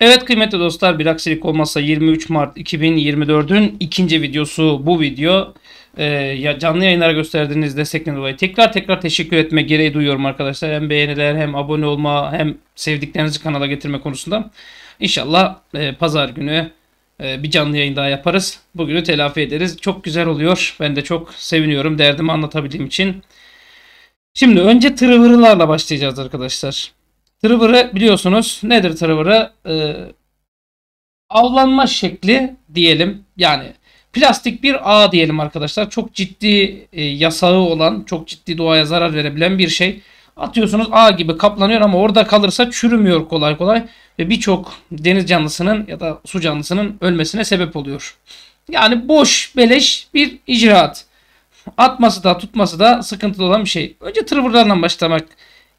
Evet kıymetli dostlar bir aksilik olmazsa 23 Mart 2024'ün ikinci videosu bu video. Ee, ya canlı yayınlara gösterdiğiniz destekten dolayı tekrar tekrar teşekkür etme gereği duyuyorum arkadaşlar. Hem beğeniler hem abone olma hem sevdiklerinizi kanala getirme konusunda. İnşallah e, pazar günü e, bir canlı yayın daha yaparız. Bugünü telafi ederiz. Çok güzel oluyor. Ben de çok seviniyorum derdimi anlatabildiğim için. Şimdi önce tırıvırılarla başlayacağız arkadaşlar. Trevor'ı biliyorsunuz. Nedir Trevor'ı? Ee, avlanma şekli diyelim. Yani plastik bir ağ diyelim arkadaşlar. Çok ciddi e, yasağı olan, çok ciddi doğaya zarar verebilen bir şey. Atıyorsunuz ağ gibi kaplanıyor ama orada kalırsa çürümüyor kolay kolay. Ve birçok deniz canlısının ya da su canlısının ölmesine sebep oluyor. Yani boş beleş bir icraat. Atması da tutması da sıkıntılı olan bir şey. Önce tırvırlarla başlamak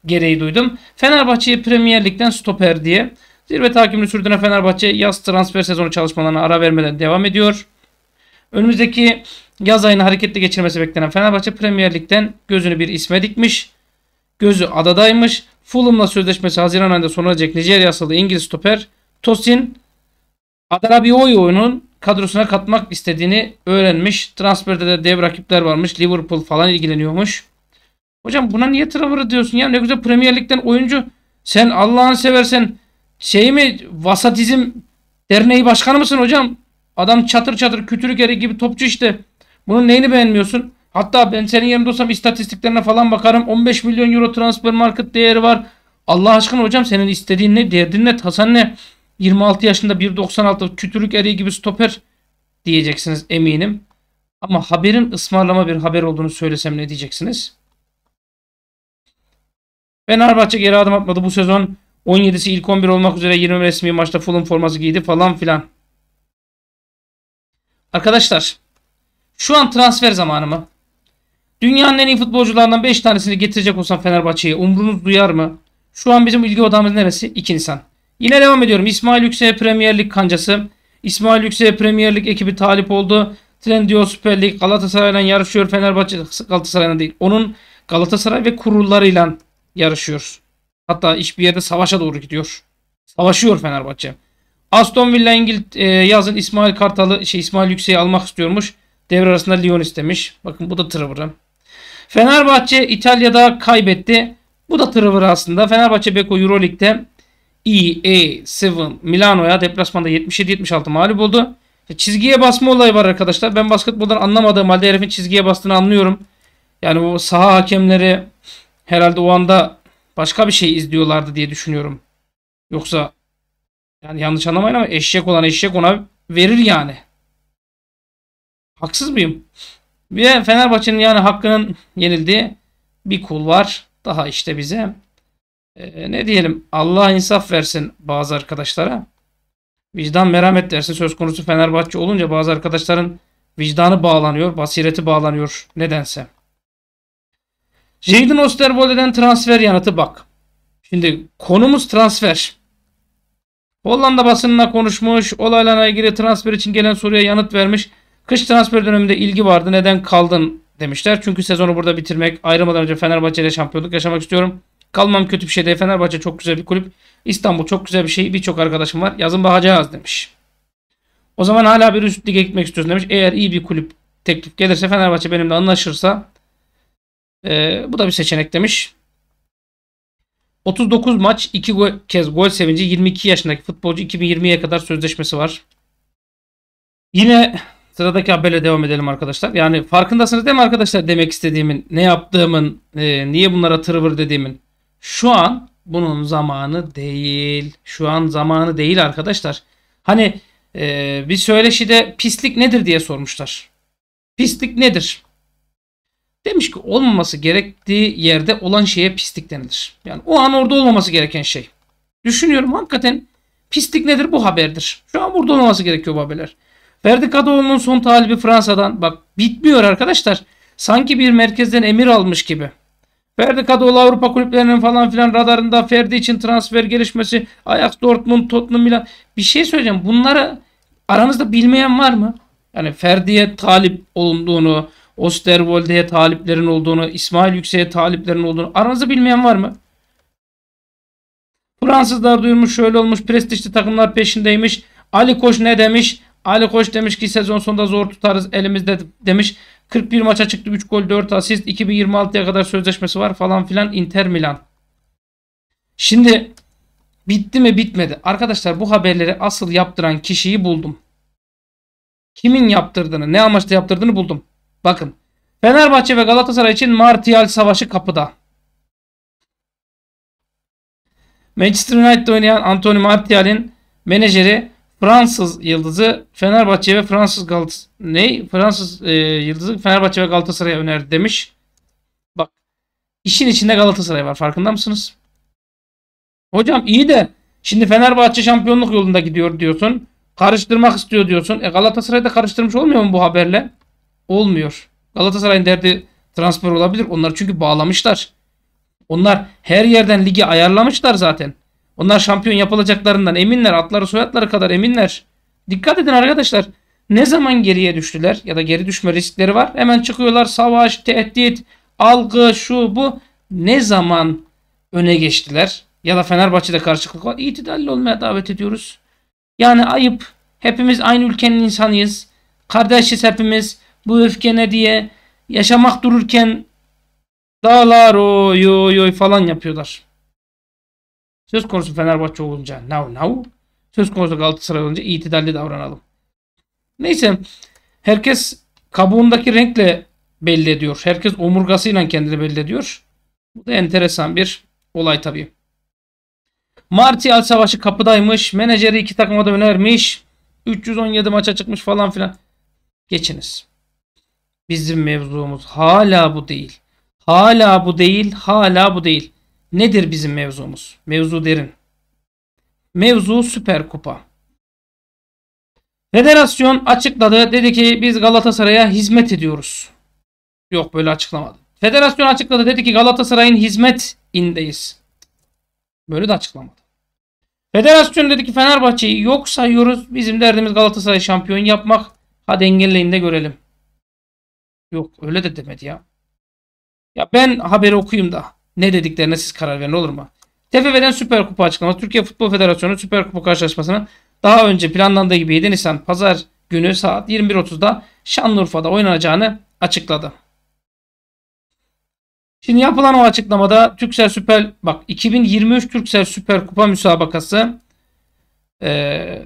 gereği duydum. Fenerbahçe'yi Premier Lig'den stoper diye. Zirve takibini sürdüren Fenerbahçe yaz transfer sezonu çalışmalarına ara vermeden devam ediyor. Önümüzdeki yaz ayını hareketli geçirmesi beklenen Fenerbahçe Premier Lig'den gözünü bir isme dikmiş. Gözü adadaymış. Fulham'la sözleşmesi Haziran ayında sona erecek Nijerya asıllı İngiliz stoper Tosin Adarabioyo'nun kadrosuna katmak istediğini öğrenmiş. Transferde de dev rakipler varmış. Liverpool falan ilgileniyormuş. Hocam buna niye Trevor'ı diyorsun ya? Ne güzel Premier Lig'den oyuncu. Sen Allah'ın seversen şey mi Vasatizm Derneği Başkanı mısın hocam? Adam çatır çatır kütürük eri gibi topçu işte. Bunun neyini beğenmiyorsun? Hatta ben senin yerinde olsam istatistiklerine falan bakarım. 15 milyon euro transfer market değeri var. Allah aşkına hocam senin istediğin ne? Derdin ne? Hasan ne? 26 yaşında 1.96 kütürük eri gibi stoper diyeceksiniz eminim. Ama haberin ısmarlama bir haber olduğunu söylesem ne diyeceksiniz? Fenerbahçe geri adım atmadı. Bu sezon 17'si ilk 11 olmak üzere 20 resmi maçta Fulham forması giydi falan filan. Arkadaşlar şu an transfer zamanı mı? Dünyanın en iyi futbolcularından 5 tanesini getirecek olsam Fenerbahçe'ye umrunuz duyar mı? Şu an bizim ilgi odamız neresi? 2 Nisan. Yine devam ediyorum. İsmail Yüksel'e Premier Lig kancası. İsmail Yüksel'e Premier Lig ekibi talip oldu. Trendyol Süper Lig Galatasaray'la yarışıyor. Fenerbahçe Galatasaray'la değil. Onun Galatasaray ve kurullarıyla yarışıyor. Hatta iş bir yerde savaşa doğru gidiyor. Savaşıyor Fenerbahçe. Aston Villa İngil e, yazın İsmail Kartal'ı şey İsmail Yüksek'i almak istiyormuş. Devre arasında Lyon istemiş. Bakın bu da tırıvırı. Fenerbahçe İtalya'da kaybetti. Bu da tırıvırı aslında. Fenerbahçe Beko Euroleague'de EA7 Milano'ya deplasmanda 77-76 mağlup oldu. Çizgiye basma olayı var arkadaşlar. Ben basketboldan anlamadığım halde herifin çizgiye bastığını anlıyorum. Yani bu saha hakemleri herhalde o anda başka bir şey izliyorlardı diye düşünüyorum. Yoksa yani yanlış anlamayın ama eşek olan eşek ona verir yani. Haksız mıyım? Ve Fenerbahçe'nin yani hakkının yenildiği bir kul var. Daha işte bize ee, ne diyelim Allah insaf versin bazı arkadaşlara. Vicdan merhamet dersin söz konusu Fenerbahçe olunca bazı arkadaşların vicdanı bağlanıyor, basireti bağlanıyor nedense. Jadon Osterwolde'den transfer yanıtı bak. Şimdi konumuz transfer. Hollanda basınına konuşmuş. Olaylarla ilgili transfer için gelen soruya yanıt vermiş. Kış transfer döneminde ilgi vardı. Neden kaldın demişler. Çünkü sezonu burada bitirmek. Ayrılmadan önce Fenerbahçe ile şampiyonluk yaşamak istiyorum. Kalmam kötü bir şey değil. Fenerbahçe çok güzel bir kulüp. İstanbul çok güzel bir şey. Birçok arkadaşım var. Yazın bakacağız demiş. O zaman hala bir üst lige gitmek istiyorsun demiş. Eğer iyi bir kulüp teklif gelirse Fenerbahçe benimle anlaşırsa e, bu da bir seçenek demiş. 39 maç 2 gol, kez gol sevinci 22 yaşındaki futbolcu 2020'ye kadar sözleşmesi var. Yine sıradaki haberle devam edelim arkadaşlar. Yani farkındasınız değil mi arkadaşlar demek istediğimin, ne yaptığımın, e, niye bunlara tırvır dediğimin. Şu an bunun zamanı değil. Şu an zamanı değil arkadaşlar. Hani e, bir söyleşide pislik nedir diye sormuşlar. Pislik nedir? Demiş ki olmaması gerektiği yerde olan şeye pislik denilir. Yani o an orada olmaması gereken şey. Düşünüyorum hakikaten pislik nedir bu haberdir. Şu an burada olmaması gerekiyor bu haberler. Ferdi Kadıoğlu'nun son talibi Fransa'dan. Bak bitmiyor arkadaşlar. Sanki bir merkezden emir almış gibi. Ferdi Kadıoğlu Avrupa kulüplerinin falan filan radarında Ferdi için transfer gelişmesi Ajax, Dortmund, Tottenham, Milan. Bir şey söyleyeceğim. Bunları aranızda bilmeyen var mı? Yani Ferdi'ye talip olunduğunu, Osterwolde'ye taliplerin olduğunu, İsmail Yüksek'e taliplerin olduğunu aranızda bilmeyen var mı? Fransızlar duyurmuş şöyle olmuş prestijli takımlar peşindeymiş. Ali Koç ne demiş? Ali Koç demiş ki sezon sonunda zor tutarız elimizde demiş. 41 maça çıktı 3 gol 4 asist 2026'ya kadar sözleşmesi var falan filan Inter Milan. Şimdi bitti mi bitmedi. Arkadaşlar bu haberleri asıl yaptıran kişiyi buldum. Kimin yaptırdığını ne amaçla yaptırdığını buldum. Bakın. Fenerbahçe ve Galatasaray için Martial savaşı kapıda. Manchester United'da oynayan Anthony Martial'in menajeri Fransız yıldızı Fenerbahçe ve Fransız Galatasaray ne? Fransız e, yıldızı Fenerbahçe ve Galatasaray'a önerdi demiş. Bak işin içinde Galatasaray var farkında mısınız? Hocam iyi de şimdi Fenerbahçe şampiyonluk yolunda gidiyor diyorsun. Karıştırmak istiyor diyorsun. E Galatasaray da karıştırmış olmuyor mu bu haberle? olmuyor. Galatasaray'ın derdi transfer olabilir. Onlar çünkü bağlamışlar. Onlar her yerden ligi ayarlamışlar zaten. Onlar şampiyon yapılacaklarından eminler. Atları soyadları kadar eminler. Dikkat edin arkadaşlar. Ne zaman geriye düştüler ya da geri düşme riskleri var. Hemen çıkıyorlar savaş, tehdit, algı, şu bu. Ne zaman öne geçtiler ya da Fenerbahçe'de karşılıklık var. İtidalli olmaya davet ediyoruz. Yani ayıp. Hepimiz aynı ülkenin insanıyız. Kardeşiz hepimiz bu öfke ne diye yaşamak dururken dağlar oy oy oy falan yapıyorlar. Söz konusu Fenerbahçe olunca now now. Söz konusu Galatasaray olunca itidalli davranalım. Neyse herkes kabuğundaki renkle belli ediyor. Herkes omurgasıyla kendini belli ediyor. Bu da enteresan bir olay tabii. Martial savaşı kapıdaymış. Menajeri iki takıma da önermiş. 317 maça çıkmış falan filan. Geçiniz. Bizim mevzumuz hala bu değil. Hala bu değil, hala bu değil. Nedir bizim mevzumuz? Mevzu derin. Mevzu Süper Kupa. Federasyon açıkladı. Dedi ki biz Galatasaray'a hizmet ediyoruz. Yok böyle açıklamadı. Federasyon açıkladı. Dedi ki Galatasaray'ın hizmet indeyiz. Böyle de açıklamadı. Federasyon dedi ki Fenerbahçe'yi yok sayıyoruz. Bizim derdimiz Galatasaray şampiyon yapmak. Hadi engelleyin de görelim. Yok öyle de demedi ya. Ya ben haberi okuyayım da ne dediklerine siz karar verin olur mu? TFF'den Süper Kupa açıklaması. Türkiye Futbol Federasyonu Süper Kupa karşılaşmasının daha önce planlandığı gibi 7 Nisan pazar günü saat 21.30'da Şanlıurfa'da oynanacağını açıkladı. Şimdi yapılan o açıklamada Türksel Süper bak 2023 Türksel Süper Kupa müsabakası ee,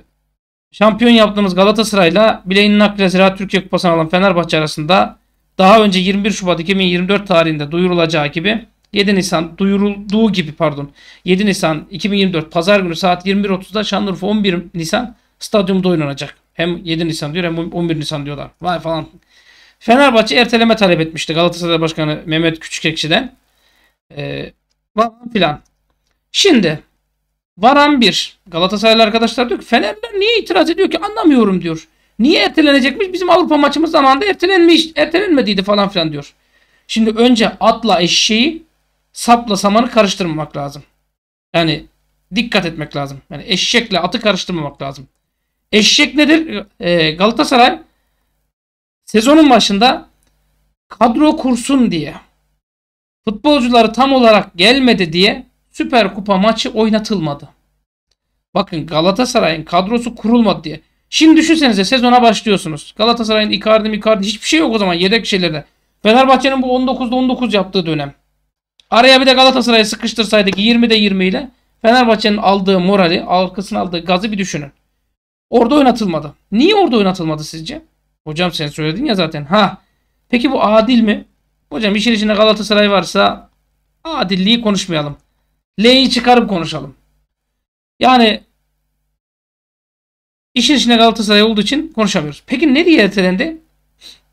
şampiyon yaptığımız Galatasaray'la bileğinin aklına Ziraat Türkiye Kupası'na alan Fenerbahçe arasında daha önce 21 Şubat 2024 tarihinde duyurulacağı gibi 7 Nisan duyurulduğu gibi pardon 7 Nisan 2024 pazar günü saat 21.30'da Şanlıurfa 11 Nisan stadyumda oynanacak. Hem 7 Nisan diyor hem 11 Nisan diyorlar. Vay falan. Fenerbahçe erteleme talep etmişti Galatasaray Başkanı Mehmet Küçükekşi'den. Ee, falan filan. Şimdi Varan bir Galatasaraylı arkadaşlar diyor ki Fenerler niye itiraz ediyor ki anlamıyorum diyor. Niye ertelenecekmiş? Bizim Avrupa maçımız zamanında ertelenmiş, ertelenmediydi falan filan diyor. Şimdi önce atla eşeği sapla samanı karıştırmamak lazım. Yani dikkat etmek lazım. Yani eşekle atı karıştırmamak lazım. Eşek nedir? Ee, Galatasaray sezonun başında kadro kursun diye futbolcuları tam olarak gelmedi diye Süper Kupa maçı oynatılmadı. Bakın Galatasaray'ın kadrosu kurulmadı diye. Şimdi düşünsenize sezona başlıyorsunuz. Galatasaray'ın Icardi, Icardi hiçbir şey yok o zaman yedek şeylerde. Fenerbahçe'nin bu 19'da 19 yaptığı dönem. Araya bir de Galatasaray'ı sıkıştırsaydık 20'de 20 ile Fenerbahçe'nin aldığı morali, arkasına aldığı gazı bir düşünün. Orada oynatılmadı. Niye orada oynatılmadı sizce? Hocam sen söyledin ya zaten. Ha. Peki bu adil mi? Hocam işin içinde Galatasaray varsa adilliği konuşmayalım. L'yi çıkarıp konuşalım. Yani İşin içinde Galatasaray olduğu için konuşamıyoruz. Peki ne diye ertelendi?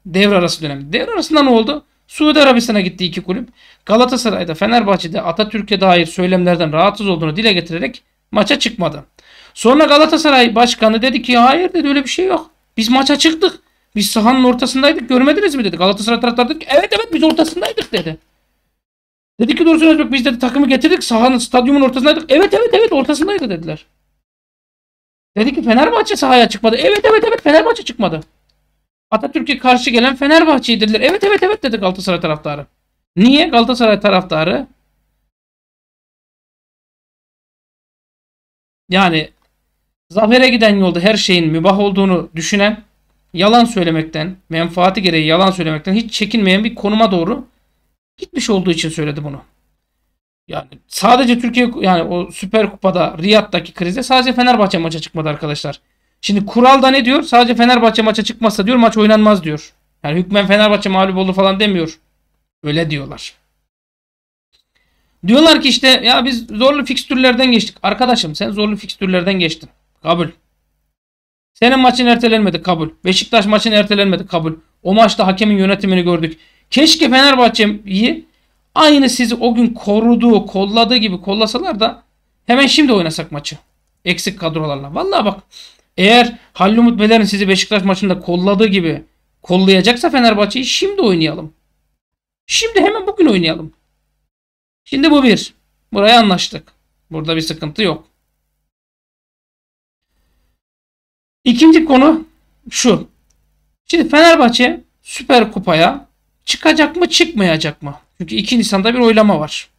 Devre arası dönemde. Devre arasında ne oldu? Suudi Arabistan'a gitti iki kulüp. Galatasaray'da Fenerbahçe'de Atatürk'e dair söylemlerden rahatsız olduğunu dile getirerek maça çıkmadı. Sonra Galatasaray başkanı dedi ki hayır dedi öyle bir şey yok. Biz maça çıktık. Biz sahanın ortasındaydık görmediniz mi dedi. Galatasaray taraftarı dedi ki evet evet biz ortasındaydık dedi. Dedi ki doğrusu biz dedi takımı getirdik sahanın stadyumun ortasındaydık. Evet evet evet ortasındaydı dediler. Dedi ki Fenerbahçe sahaya çıkmadı. Evet evet evet Fenerbahçe çıkmadı. Atatürk'e karşı gelen Fenerbahçe'yi dediler. Evet evet evet dedi Galatasaray taraftarı. Niye Galatasaray taraftarı? Yani zafere giden yolda her şeyin mübah olduğunu düşünen, yalan söylemekten, menfaati gereği yalan söylemekten hiç çekinmeyen bir konuma doğru gitmiş olduğu için söyledi bunu. Yani sadece Türkiye yani o Süper Kupa'da Riyad'daki krizde sadece Fenerbahçe maça çıkmadı arkadaşlar. Şimdi kuralda ne diyor? Sadece Fenerbahçe maça çıkmazsa diyor maç oynanmaz diyor. Yani hükmen Fenerbahçe mağlup oldu falan demiyor. Öyle diyorlar. Diyorlar ki işte ya biz zorlu fikstürlerden geçtik. Arkadaşım sen zorlu fikstürlerden geçtin. Kabul. Senin maçın ertelenmedi kabul. Beşiktaş maçın ertelenmedi kabul. O maçta hakemin yönetimini gördük. Keşke Fenerbahçe'yi Aynı sizi o gün koruduğu, kolladığı gibi kollasalar da hemen şimdi oynasak maçı. Eksik kadrolarla. Vallahi bak eğer Halil Umut Meler'in sizi Beşiktaş maçında kolladığı gibi kollayacaksa Fenerbahçe'yi şimdi oynayalım. Şimdi hemen bugün oynayalım. Şimdi bu bir. Buraya anlaştık. Burada bir sıkıntı yok. İkinci konu şu. Şimdi Fenerbahçe Süper Kupa'ya çıkacak mı çıkmayacak mı? Çünkü 2 Nisan'da bir oylama var.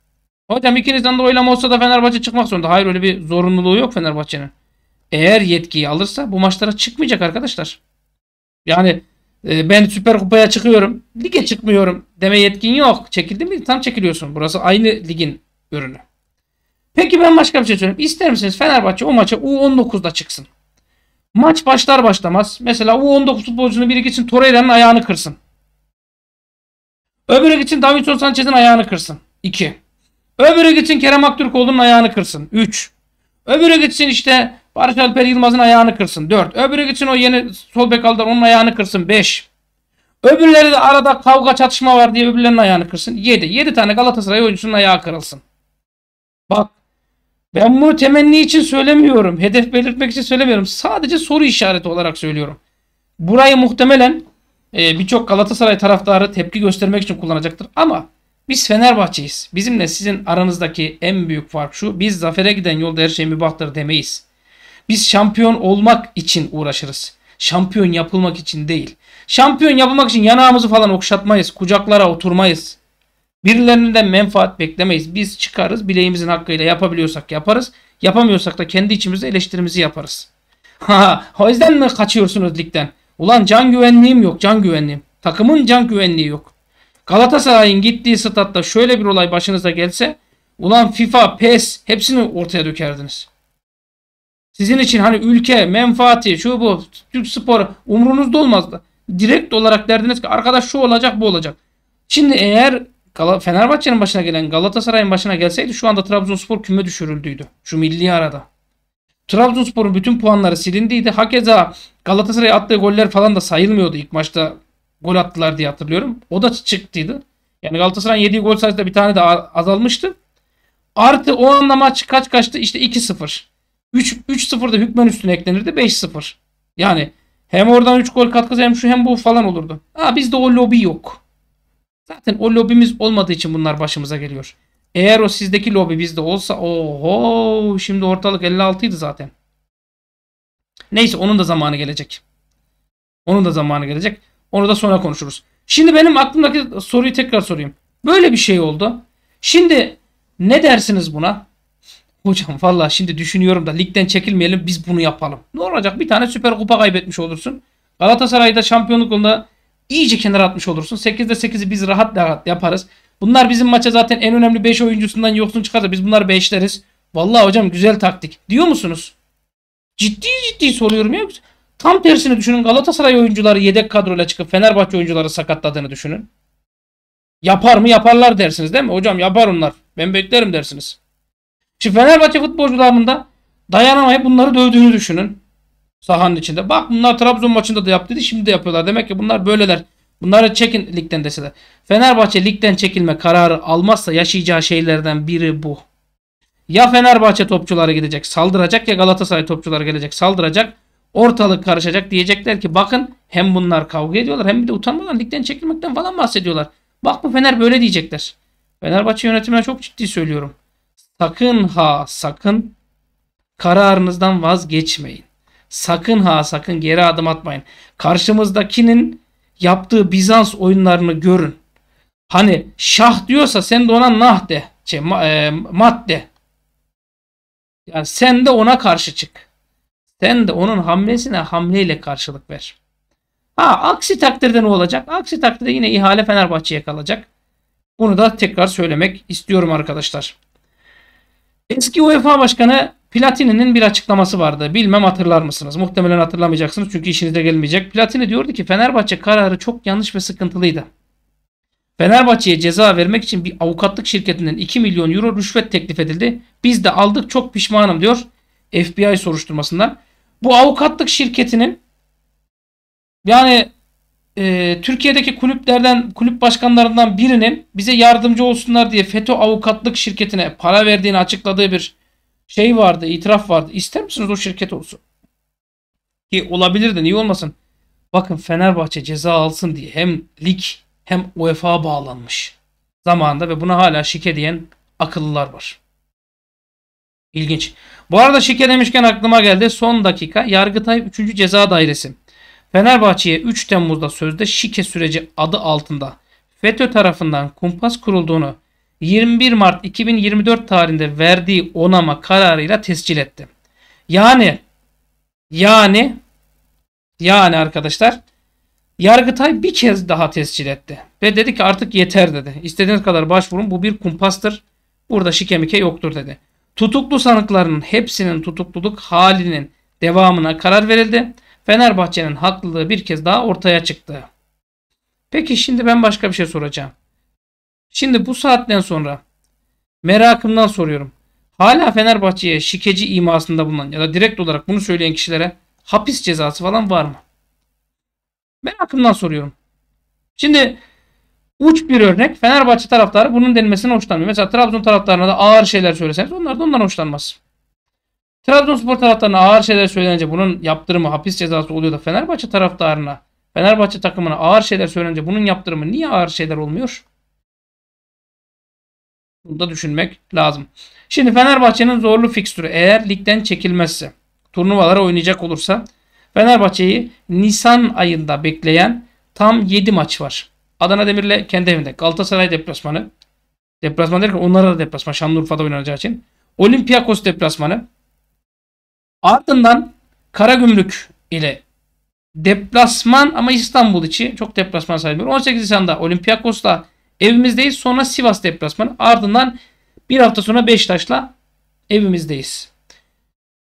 Hocam 2 Nisan'da oylama olsa da Fenerbahçe çıkmak zorunda. Hayır öyle bir zorunluluğu yok Fenerbahçe'nin. Eğer yetkiyi alırsa bu maçlara çıkmayacak arkadaşlar. Yani e, ben Süper Kupa'ya çıkıyorum, lige çıkmıyorum deme yetkin yok. Çekildi mi? Tam çekiliyorsun. Burası aynı ligin ürünü. Peki ben başka bir şey söyleyeyim. İster misiniz Fenerbahçe o maça U19'da çıksın? Maç başlar başlamaz. Mesela U19 futbolcunun biri gitsin Torreira'nın ayağını kırsın. Öbürü gitsin Davinson Sanchez'in ayağını kırsın. 2. Öbürü gitsin Kerem Aktürkoğlu'nun ayağını kırsın. 3. Öbürü gitsin işte Barış Alper Yılmaz'ın ayağını kırsın. 4. Öbürü gitsin o yeni sol bekaldan onun ayağını kırsın. 5. Öbürleri de arada kavga çatışma var diye öbürlerinin ayağını kırsın. 7. 7 tane Galatasaray oyuncusunun ayağı kırılsın. Bak ben bunu temenni için söylemiyorum. Hedef belirtmek için söylemiyorum. Sadece soru işareti olarak söylüyorum. Burayı muhtemelen e, birçok Galatasaray taraftarı tepki göstermek için kullanacaktır. Ama biz Fenerbahçe'yiz. Bizimle sizin aranızdaki en büyük fark şu. Biz zafere giden yolda her şey mübahtır demeyiz. Biz şampiyon olmak için uğraşırız. Şampiyon yapılmak için değil. Şampiyon yapılmak için yanağımızı falan okşatmayız. Kucaklara oturmayız. Birilerinden menfaat beklemeyiz. Biz çıkarız bileğimizin hakkıyla yapabiliyorsak yaparız. Yapamıyorsak da kendi içimizde eleştirimizi yaparız. Ha, o yüzden mi kaçıyorsunuz ligden? Ulan can güvenliğim yok can güvenliğim. Takımın can güvenliği yok. Galatasaray'ın gittiği statta şöyle bir olay başınıza gelse ulan FIFA, PES hepsini ortaya dökerdiniz. Sizin için hani ülke, menfaati, şu bu, Türk sporu umrunuzda olmazdı. Direkt olarak derdiniz ki arkadaş şu olacak bu olacak. Şimdi eğer Fenerbahçe'nin başına gelen Galatasaray'ın başına gelseydi şu anda Trabzonspor küme düşürüldüydü. Şu milli arada. Trabzonspor'un bütün puanları silindiydi. Hakeza Galatasaray'a attığı goller falan da sayılmıyordu ilk maçta. Gol attılar diye hatırlıyorum. O da çıktıydı. Yani Galatasaray'ın yediği gol sayısı da bir tane de azalmıştı. Artı o anla maç kaç kaçtı? İşte 2-0. 3 da hükmen üstüne eklenirdi 5-0. Yani hem oradan 3 gol katkısı hem şu hem bu falan olurdu. Ha bizde o lobi yok. Zaten o lobimiz olmadığı için bunlar başımıza geliyor. Eğer o sizdeki lobi bizde olsa oho şimdi ortalık 56 idi zaten. Neyse onun da zamanı gelecek. Onun da zamanı gelecek. Onu da sonra konuşuruz. Şimdi benim aklımdaki soruyu tekrar sorayım. Böyle bir şey oldu. Şimdi ne dersiniz buna? Hocam valla şimdi düşünüyorum da ligden çekilmeyelim biz bunu yapalım. Ne olacak bir tane süper kupa kaybetmiş olursun. Galatasaray'da şampiyonluk konuda iyice kenara atmış olursun. 8'de 8'i biz rahat rahat yaparız. Bunlar bizim maça zaten en önemli 5 oyuncusundan yoksun çıkarsa biz bunları 5'leriz. Vallahi hocam güzel taktik diyor musunuz? Ciddi ciddi soruyorum ya. Tam tersini düşünün Galatasaray oyuncuları yedek kadroyla çıkıp Fenerbahçe oyuncuları sakatladığını düşünün. Yapar mı yaparlar dersiniz değil mi? Hocam yapar onlar. Ben beklerim dersiniz. Şimdi Fenerbahçe futbolcularında da dayanamayıp bunları dövdüğünü düşünün. Sahanın içinde. Bak bunlar Trabzon maçında da yaptı yaptıydı şimdi de yapıyorlar. Demek ki bunlar böyleler. Bunları çekin ligden deseler. Fenerbahçe ligden çekilme kararı almazsa yaşayacağı şeylerden biri bu. Ya Fenerbahçe topçuları gidecek saldıracak ya Galatasaray topçuları gelecek saldıracak. Ortalık karışacak diyecekler ki bakın hem bunlar kavga ediyorlar hem bir de utanmadan ligden çekilmekten falan bahsediyorlar. Bak bu Fener böyle diyecekler. Fenerbahçe yönetimine çok ciddi söylüyorum. Sakın ha sakın kararınızdan vazgeçmeyin. Sakın ha sakın geri adım atmayın. Karşımızdakinin yaptığı Bizans oyunlarını görün. Hani şah diyorsa sen de ona nah de. Şey, ma, e, mat de. Yani sen de ona karşı çık. Sen de onun hamlesine hamleyle karşılık ver. Ha aksi takdirde ne olacak? Aksi takdirde yine ihale Fenerbahçe'ye kalacak. Bunu da tekrar söylemek istiyorum arkadaşlar. Eski UEFA Başkanı Platini'nin bir açıklaması vardı. Bilmem hatırlar mısınız? Muhtemelen hatırlamayacaksınız çünkü işinize gelmeyecek. Platini diyordu ki Fenerbahçe kararı çok yanlış ve sıkıntılıydı. Fenerbahçe'ye ceza vermek için bir avukatlık şirketinden 2 milyon euro rüşvet teklif edildi. Biz de aldık çok pişmanım diyor FBI soruşturmasından. Bu avukatlık şirketinin yani e, Türkiye'deki kulüplerden kulüp başkanlarından birinin bize yardımcı olsunlar diye FETÖ avukatlık şirketine para verdiğini açıkladığı bir şey vardı, itiraf vardı. İster misiniz o şirket olsun? Ki olabilir de niye olmasın? Bakın Fenerbahçe ceza alsın diye hem lig hem UEFA bağlanmış zamanında ve buna hala şike diyen akıllılar var. İlginç. Bu arada şike demişken aklıma geldi. Son dakika Yargıtay 3. Ceza Dairesi. Fenerbahçe'ye 3 Temmuz'da sözde şike süreci adı altında FETÖ tarafından kumpas kurulduğunu 21 Mart 2024 tarihinde verdiği onama kararıyla tescil etti. Yani yani yani arkadaşlar Yargıtay bir kez daha tescil etti. Ve dedi ki artık yeter dedi. İstediğiniz kadar başvurun bu bir kumpastır. Burada şikemike yoktur dedi. Tutuklu sanıklarının hepsinin tutukluluk halinin devamına karar verildi. Fenerbahçe'nin haklılığı bir kez daha ortaya çıktı. Peki şimdi ben başka bir şey soracağım. Şimdi bu saatten sonra merakımdan soruyorum. Hala Fenerbahçe'ye şikeci imasında bulunan ya da direkt olarak bunu söyleyen kişilere hapis cezası falan var mı? Merakımdan soruyorum. Şimdi uç bir örnek. Fenerbahçe taraftarı bunun denmesine hoşlanmıyor. Mesela Trabzon taraftarına da ağır şeyler söyleseniz onlar da ondan hoşlanmaz. Trabzonspor taraftarına ağır şeyler söylenince bunun yaptırımı hapis cezası oluyor da Fenerbahçe taraftarına, Fenerbahçe takımına ağır şeyler söylenince bunun yaptırımı niye ağır şeyler olmuyor? Bunu da düşünmek lazım. Şimdi Fenerbahçe'nin zorlu fikstürü eğer ligden çekilmezse, turnuvalara oynayacak olursa Fenerbahçe'yi Nisan ayında bekleyen tam 7 maç var. Adana Demir'le kendi evinde. Galatasaray deplasmanı. Deplasman derken onlara da deplasman. Şanlıurfa'da oynanacağı için. Olympiakos deplasmanı. Ardından Karagümrük ile deplasman ama İstanbul içi çok deplasman sayılmıyor. 18 Nisan'da Olympiakos'la Evimizdeyiz. Sonra Sivas deplasmanı. Ardından bir hafta sonra Beşiktaş'la evimizdeyiz.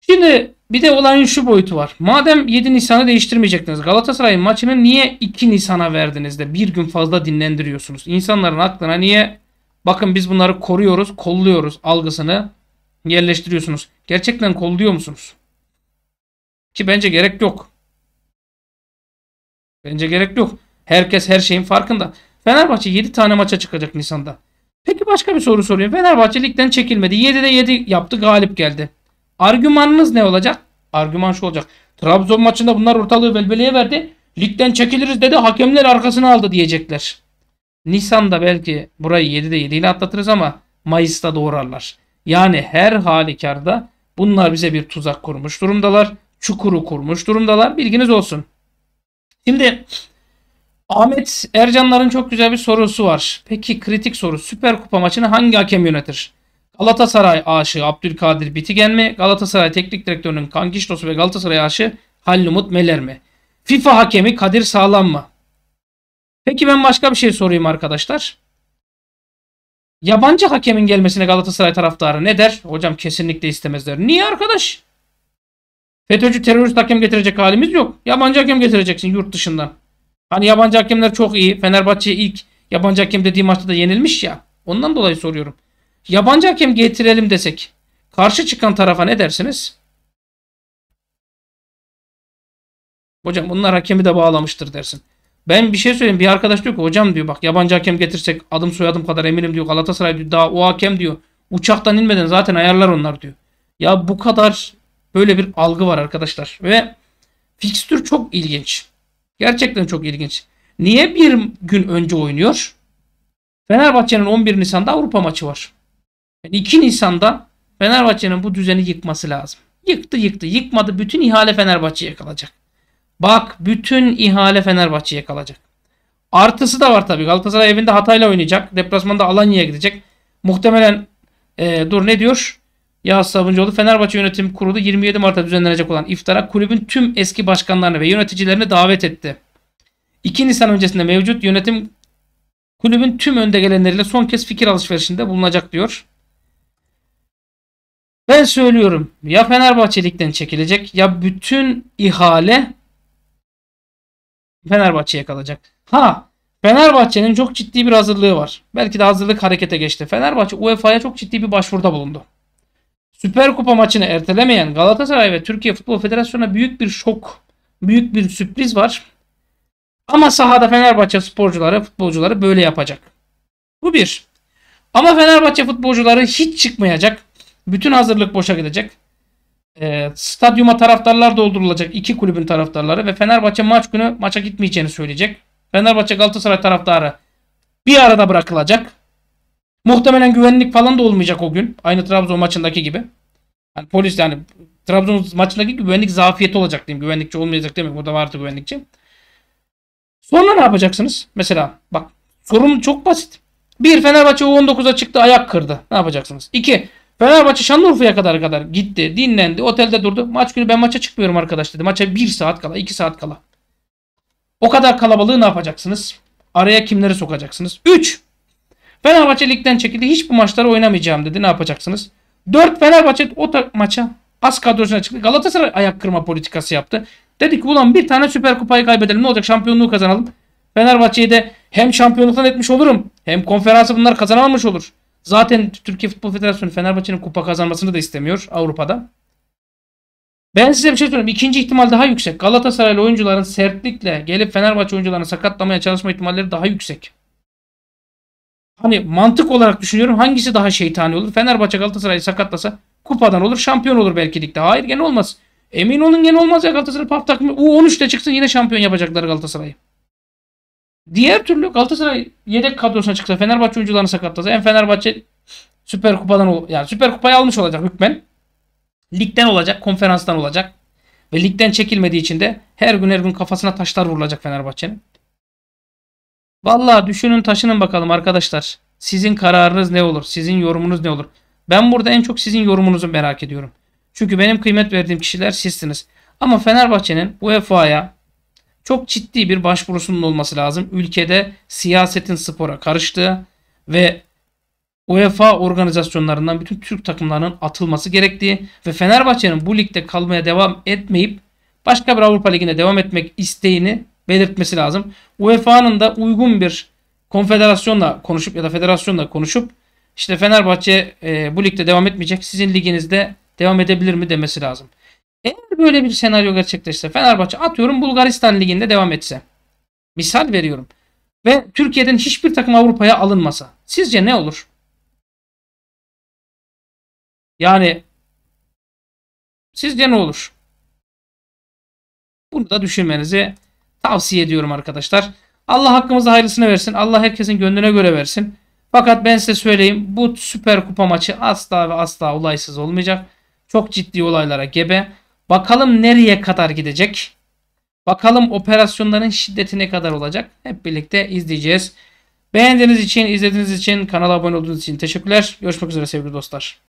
Şimdi bir de olayın şu boyutu var. Madem 7 Nisan'ı değiştirmeyecektiniz. Galatasaray maçını niye 2 Nisan'a verdiniz de bir gün fazla dinlendiriyorsunuz? İnsanların aklına niye bakın biz bunları koruyoruz, kolluyoruz algısını yerleştiriyorsunuz. Gerçekten kolluyor musunuz? Ki bence gerek yok. Bence gerek yok. Herkes her şeyin farkında. Fenerbahçe 7 tane maça çıkacak Nisan'da. Peki başka bir soru sorayım. Fenerbahçe ligden çekilmedi. 7'de 7 yaptı galip geldi. Argümanınız ne olacak? Argüman şu olacak. Trabzon maçında bunlar ortalığı belbeleye verdi. Ligden çekiliriz dedi. Hakemler arkasını aldı diyecekler. Nisan'da belki burayı 7'de 7 ile atlatırız ama Mayıs'ta doğrarlar. Yani her halükarda bunlar bize bir tuzak kurmuş durumdalar. Çukuru kurmuş durumdalar. Bilginiz olsun. Şimdi Ahmet Ercanların çok güzel bir sorusu var. Peki kritik soru. Süper Kupa maçını hangi hakem yönetir? Galatasaray aşığı Abdülkadir Bitigen mi? Galatasaray teknik direktörünün Kankişlosu ve Galatasaray aşığı Hallumut Meler mi? FIFA hakemi Kadir Sağlam mı? Peki ben başka bir şey sorayım arkadaşlar. Yabancı hakemin gelmesine Galatasaray taraftarı ne der? Hocam kesinlikle istemezler. Niye arkadaş? FETÖ'cü terörist hakem getirecek halimiz yok. Yabancı hakem getireceksin yurt dışından. Hani yabancı hakemler çok iyi. Fenerbahçe ilk yabancı hakem dediği maçta da yenilmiş ya. Ondan dolayı soruyorum. Yabancı hakem getirelim desek karşı çıkan tarafa ne dersiniz? Hocam bunlar hakemi de bağlamıştır dersin. Ben bir şey söyleyeyim. Bir arkadaş diyor ki hocam diyor bak yabancı hakem getirsek adım soyadım kadar eminim diyor. Galatasaray diyor daha o hakem diyor. Uçaktan inmeden zaten ayarlar onlar diyor. Ya bu kadar böyle bir algı var arkadaşlar. Ve fikstür çok ilginç. Gerçekten çok ilginç. Niye bir gün önce oynuyor? Fenerbahçe'nin 11 Nisan'da Avrupa maçı var. Yani 2 Nisan'da Fenerbahçe'nin bu düzeni yıkması lazım. Yıktı yıktı yıkmadı. Bütün ihale Fenerbahçe'ye kalacak. Bak bütün ihale Fenerbahçe'ye kalacak. Artısı da var tabii. Galatasaray evinde Hatay'la oynayacak. Deplasmanda Alanya'ya gidecek. Muhtemelen e, dur ne diyor? Yağız Sabuncuoğlu Fenerbahçe Yönetim Kurulu 27 Mart'ta düzenlenecek olan iftara kulübün tüm eski başkanlarını ve yöneticilerini davet etti. 2 Nisan öncesinde mevcut yönetim kulübün tüm önde gelenleriyle son kez fikir alışverişinde bulunacak diyor. Ben söylüyorum ya Fenerbahçelikten çekilecek ya bütün ihale Fenerbahçe'ye kalacak. Ha Fenerbahçe'nin çok ciddi bir hazırlığı var. Belki de hazırlık harekete geçti. Fenerbahçe UEFA'ya çok ciddi bir başvuruda bulundu. Süper Kupa maçını ertelemeyen Galatasaray ve Türkiye Futbol Federasyonu'na büyük bir şok, büyük bir sürpriz var. Ama sahada Fenerbahçe sporcuları, futbolcuları böyle yapacak. Bu bir. Ama Fenerbahçe futbolcuları hiç çıkmayacak. Bütün hazırlık boşa gidecek. E, stadyuma taraftarlar doldurulacak. iki kulübün taraftarları ve Fenerbahçe maç günü maça gitmeyeceğini söyleyecek. Fenerbahçe Galatasaray taraftarı bir arada bırakılacak. Muhtemelen güvenlik falan da olmayacak o gün. Aynı Trabzon maçındaki gibi. Yani polis yani Trabzon maçındaki güvenlik zafiyeti olacak diyeyim. Güvenlikçi olmayacak demek. Burada vardı güvenlikçi. Sonra ne yapacaksınız? Mesela bak sorum çok basit. Bir Fenerbahçe U19'a çıktı ayak kırdı. Ne yapacaksınız? İki Fenerbahçe Şanlıurfa'ya kadar kadar gitti. Dinlendi. Otelde durdu. Maç günü ben maça çıkmıyorum arkadaş dedi. Maça bir saat kala. iki saat kala. O kadar kalabalığı ne yapacaksınız? Araya kimleri sokacaksınız? Üç Fenerbahçe ligden çekildi. Hiç bu maçları oynamayacağım dedi. Ne yapacaksınız? 4 Fenerbahçe o maça az kadrosuna çıktı. Galatasaray ayak kırma politikası yaptı. Dedi ki ulan bir tane Süper Kupayı kaybedelim. Ne olacak? Şampiyonluğu kazanalım. Fenerbahçe'yi de hem şampiyonluktan etmiş olurum. Hem konferansı bunlar kazanamamış olur. Zaten Türkiye Futbol Federasyonu Fenerbahçe'nin kupa kazanmasını da istemiyor Avrupa'da. Ben size bir şey söyleyeyim. İkinci ihtimal daha yüksek. Galatasaraylı oyuncuların sertlikle gelip Fenerbahçe oyuncularını sakatlamaya çalışma ihtimalleri daha yüksek hani mantık olarak düşünüyorum hangisi daha şeytani olur? Fenerbahçe Galatasaray'ı sakatlasa kupadan olur şampiyon olur belki ligde. Hayır gene olmaz. Emin olun gene olmaz ya Galatasaray paf takımı U13'te çıksın yine şampiyon yapacaklar Galatasaray'ı. Diğer türlü Galatasaray yedek kadrosuna çıksa Fenerbahçe oyuncularını sakatlasa en Fenerbahçe Süper Kupa'dan yani Süper Kupa'yı almış olacak hükmen. Ligden olacak, konferanstan olacak. Ve ligden çekilmediği için de her gün her gün kafasına taşlar vurulacak Fenerbahçe'nin. Valla düşünün taşının bakalım arkadaşlar. Sizin kararınız ne olur? Sizin yorumunuz ne olur? Ben burada en çok sizin yorumunuzu merak ediyorum. Çünkü benim kıymet verdiğim kişiler sizsiniz. Ama Fenerbahçe'nin UEFA'ya çok ciddi bir başvurusunun olması lazım. Ülkede siyasetin spora karıştığı ve UEFA organizasyonlarından bütün Türk takımlarının atılması gerektiği ve Fenerbahçe'nin bu ligde kalmaya devam etmeyip başka bir Avrupa Ligi'ne devam etmek isteğini belirtmesi lazım. UEFA'nın da uygun bir konfederasyonla konuşup ya da federasyonla konuşup işte Fenerbahçe e, bu ligde devam etmeyecek. Sizin liginizde devam edebilir mi demesi lazım. Eğer böyle bir senaryo gerçekleşse Fenerbahçe atıyorum Bulgaristan liginde devam etse. Misal veriyorum. Ve Türkiye'den hiçbir takım Avrupa'ya alınmasa. Sizce ne olur? Yani sizce ne olur? Bunu da düşünmenizi Tavsiye ediyorum arkadaşlar. Allah hakkımızda hayırlısını versin. Allah herkesin gönlüne göre versin. Fakat ben size söyleyeyim bu Süper Kupa maçı asla ve asla olaysız olmayacak. Çok ciddi olaylara gebe. Bakalım nereye kadar gidecek? Bakalım operasyonların şiddeti ne kadar olacak? Hep birlikte izleyeceğiz. Beğendiğiniz için, izlediğiniz için, kanala abone olduğunuz için teşekkürler. Görüşmek üzere sevgili dostlar.